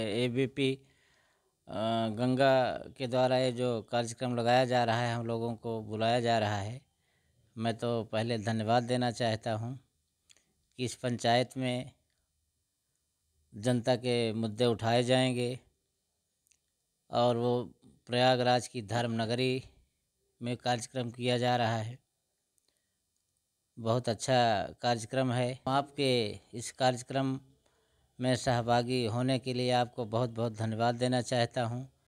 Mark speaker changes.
Speaker 1: P Ganga के द्वारा ये जो कार्यक्रम लगाया जा रहा है हम लोगों को बुलाया जा रहा है मैं तो पहले धन्यवाद देना चाहता हूँ कि इस पंचायत में जनता के मुद्दे उठाए जाएंगे और वो प्रयागराज की धर्मनगरी में कार्यक्रम किया जा रहा है बहुत अच्छा कार्यक्रम है आपके इस कार्यक्रम में सहभागी होने के लिए आपको बहुत बहुत धन्यवाद देना चाहता हूँ